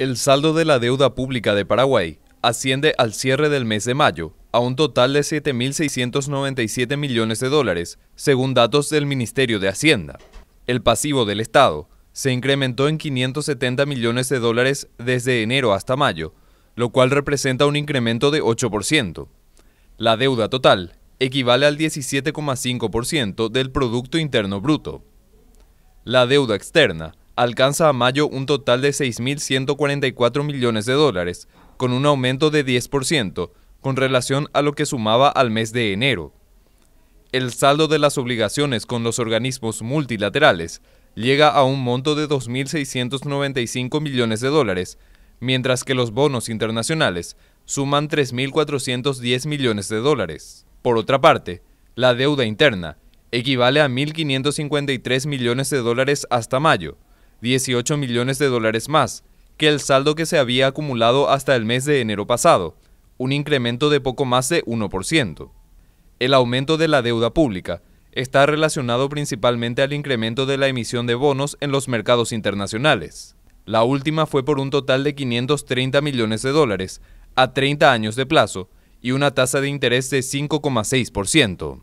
El saldo de la deuda pública de Paraguay asciende al cierre del mes de mayo a un total de 7.697 millones de dólares, según datos del Ministerio de Hacienda. El pasivo del Estado se incrementó en 570 millones de dólares desde enero hasta mayo, lo cual representa un incremento de 8%. La deuda total equivale al 17,5% del Producto Interno Bruto. La deuda externa alcanza a mayo un total de 6.144 millones de dólares, con un aumento de 10%, con relación a lo que sumaba al mes de enero. El saldo de las obligaciones con los organismos multilaterales llega a un monto de 2.695 millones de dólares, mientras que los bonos internacionales suman 3.410 millones de dólares. Por otra parte, la deuda interna equivale a 1.553 millones de dólares hasta mayo, 18 millones de dólares más que el saldo que se había acumulado hasta el mes de enero pasado, un incremento de poco más de 1%. El aumento de la deuda pública está relacionado principalmente al incremento de la emisión de bonos en los mercados internacionales. La última fue por un total de 530 millones de dólares, a 30 años de plazo, y una tasa de interés de 5,6%.